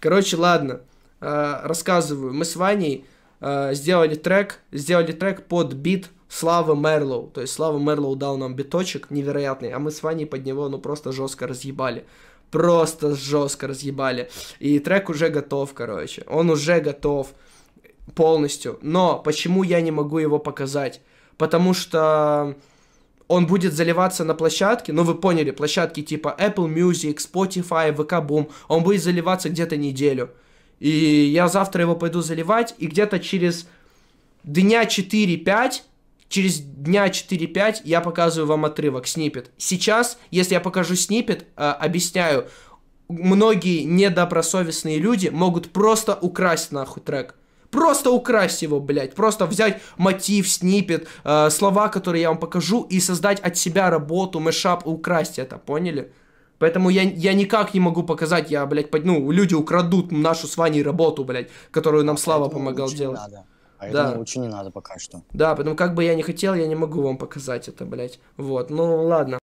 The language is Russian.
Короче, ладно, э, рассказываю. Мы с Ваней э, сделали трек, сделали трек под бит Славы Мерлоу. То есть Слава Мерлоу дал нам биточек невероятный, а мы с Ваней под него, ну, просто жестко разъебали. Просто жестко разъебали. И трек уже готов, короче. Он уже готов полностью. Но почему я не могу его показать? Потому что он будет заливаться на площадке, ну вы поняли, площадки типа Apple Music, Spotify, VK Boom, он будет заливаться где-то неделю. И я завтра его пойду заливать, и где-то через дня 4-5, через дня 4-5 я показываю вам отрывок, снипет. Сейчас, если я покажу снипет, э, объясняю, многие недобросовестные люди могут просто украсть нахуй трек. Просто украсть его, блядь. Просто взять мотив, снипет, э, слова, которые я вам покажу, и создать от себя работу, мешап, украсть это, поняли? Поэтому я, я никак не могу показать, я, блядь, под, ну, люди украдут нашу с Ваней работу, блядь, которую нам Слава Поэтому помогал делать. Надо. Поэтому а да. лучше не надо пока что. Да, поэтому как бы я не хотел, я не могу вам показать это, блядь. Вот, ну ладно.